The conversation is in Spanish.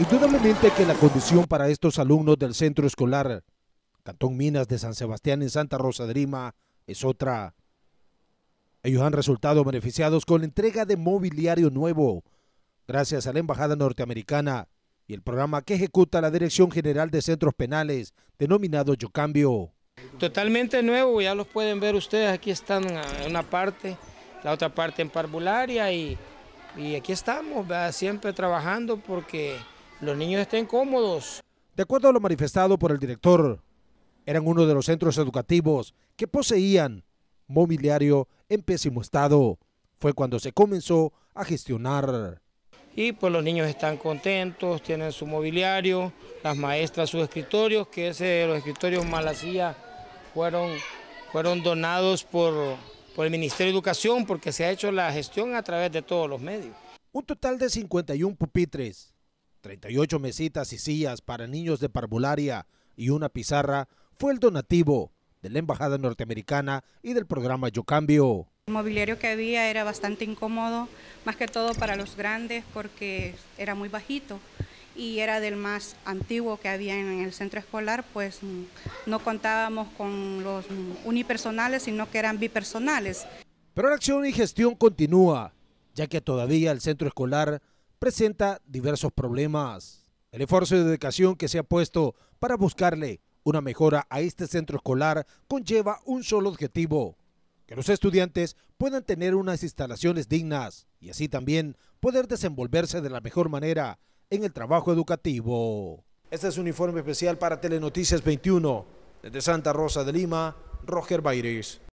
Indudablemente que la condición para estos alumnos del centro escolar Cantón Minas de San Sebastián en Santa Rosa de Lima es otra. Ellos han resultado beneficiados con la entrega de mobiliario nuevo gracias a la Embajada Norteamericana y el programa que ejecuta la Dirección General de Centros Penales denominado Yo Cambio. Totalmente nuevo, ya los pueden ver ustedes, aquí están en una parte, la otra parte en parvularia y, aquí estamos, siempre trabajando porque los niños estén cómodos. De acuerdo a lo manifestado por el director, eran uno de los centros educativos que poseían mobiliario en pésimo estado. Fue cuando se comenzó a gestionar. Y pues los niños están contentos, tienen su mobiliario, las maestras sus escritorios, que ese, los escritorios malacía fueron, fueron donados por, por el Ministerio de Educación porque se ha hecho la gestión a través de todos los medios. Un total de 51 pupitres, 38 mesitas y sillas para niños de parvularia y una pizarra fue el donativo de la Embajada Norteamericana y del programa Yo Cambio. El mobiliario que había era bastante incómodo, más que todo para los grandes porque era muy bajito y era del más antiguo que había en el centro escolar, pues mm, no contábamos con los mm, unipersonales, sino que eran bipersonales. Pero la acción y gestión continúa, ya que todavía el centro escolar presenta diversos problemas. El esfuerzo de dedicación que se ha puesto para buscarle una mejora a este centro escolar conlleva un solo objetivo, que los estudiantes puedan tener unas instalaciones dignas y así también poder desenvolverse de la mejor manera en el trabajo educativo. Este es un informe especial para Telenoticias 21. Desde Santa Rosa de Lima, Roger Baires.